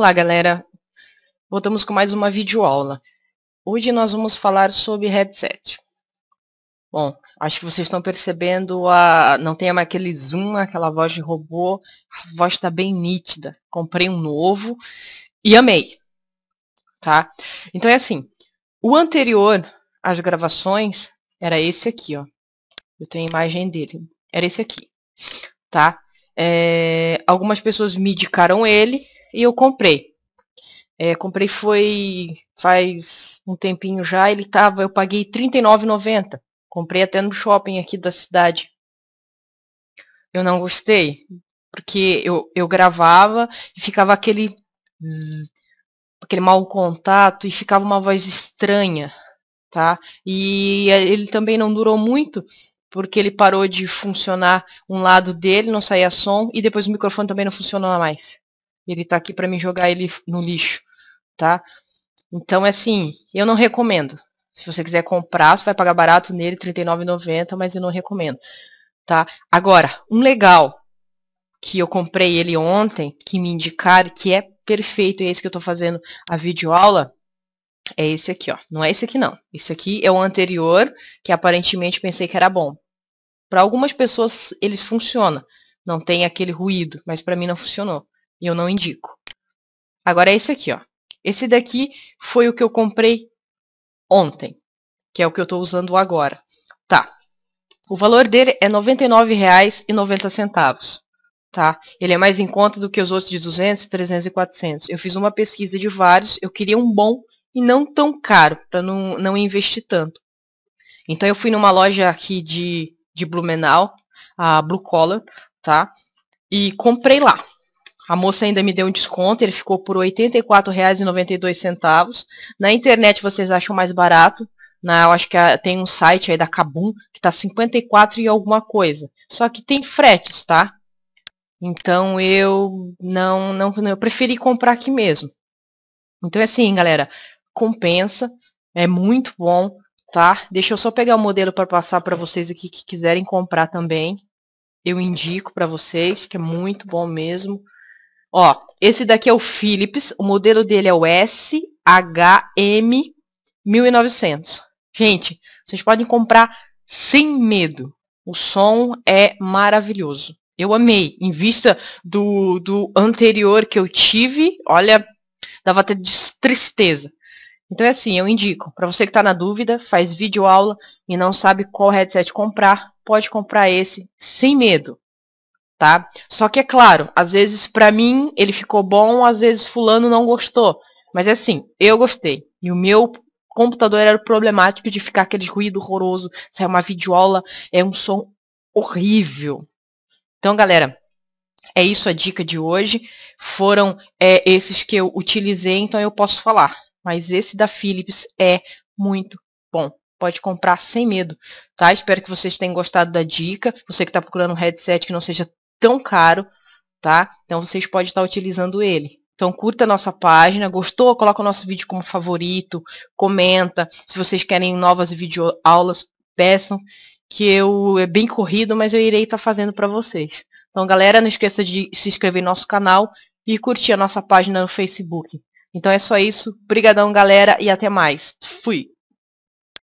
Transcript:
Olá, galera! Voltamos com mais uma videoaula. Hoje nós vamos falar sobre headset. Bom, acho que vocês estão percebendo, a... não tem aquele zoom, aquela voz de robô. A voz está bem nítida. Comprei um novo e amei. Tá? Então é assim, o anterior às gravações era esse aqui, ó. Eu tenho a imagem dele. Era esse aqui, tá? É... algumas pessoas me indicaram ele, e eu comprei. É, comprei foi faz um tempinho já, ele tava, eu paguei R$39,90. Comprei até no shopping aqui da cidade. Eu não gostei, porque eu, eu gravava e ficava aquele hum, aquele mau contato e ficava uma voz estranha, tá? E é, ele também não durou muito, porque ele parou de funcionar um lado dele, não saía som e depois o microfone também não funcionou mais. Ele está aqui para me jogar ele no lixo, tá? Então, é assim, eu não recomendo. Se você quiser comprar, você vai pagar barato nele, R$39,90, mas eu não recomendo, tá? Agora, um legal que eu comprei ele ontem, que me indicaram, que é perfeito, é esse que eu estou fazendo a videoaula, é esse aqui, ó. Não é esse aqui, não. Esse aqui é o anterior, que aparentemente pensei que era bom. Para algumas pessoas, eles funcionam. Não tem aquele ruído, mas para mim não funcionou. E eu não indico. Agora é esse aqui, ó. Esse daqui foi o que eu comprei ontem, que é o que eu estou usando agora. Tá. O valor dele é R$ 99,90 tá? Ele é mais em conta do que os outros de 200, 300 e 400. Eu fiz uma pesquisa de vários, eu queria um bom e não tão caro, para não, não investir tanto. Então eu fui numa loja aqui de, de Blumenau, a Blue Collar, tá? E comprei lá. A moça ainda me deu um desconto, ele ficou por R$ 84,92. Na internet vocês acham mais barato. Na, né? eu acho que a, tem um site aí da Kabum que tá 54 e alguma coisa. Só que tem fretes, tá? Então eu não, não, eu preferi comprar aqui mesmo. Então é assim, galera, compensa, é muito bom, tá? Deixa eu só pegar o modelo para passar para vocês aqui que quiserem comprar também. Eu indico para vocês que é muito bom mesmo. Ó, esse daqui é o Philips, o modelo dele é o SHM1900. Gente, vocês podem comprar sem medo. O som é maravilhoso. Eu amei. Em vista do, do anterior que eu tive, olha, dava até tristeza. Então é assim, eu indico. Para você que está na dúvida, faz vídeo aula e não sabe qual headset comprar, pode comprar esse sem medo tá? Só que é claro, às vezes para mim ele ficou bom, às vezes fulano não gostou. Mas é assim, eu gostei. E o meu computador era problemático de ficar aquele ruído horroroso, é uma videoaula, é um som horrível. Então, galera, é isso a dica de hoje. Foram é, esses que eu utilizei, então eu posso falar. Mas esse da Philips é muito bom pode comprar sem medo, tá? Espero que vocês tenham gostado da dica. Você que está procurando um headset que não seja tão caro, tá? Então vocês podem estar utilizando ele. Então curta a nossa página, gostou, coloca o nosso vídeo como favorito, comenta. Se vocês querem novas videoaulas, peçam que eu é bem corrido, mas eu irei estar tá fazendo para vocês. Então galera, não esqueça de se inscrever no nosso canal e curtir a nossa página no Facebook. Então é só isso. Obrigadão, galera, e até mais. Fui.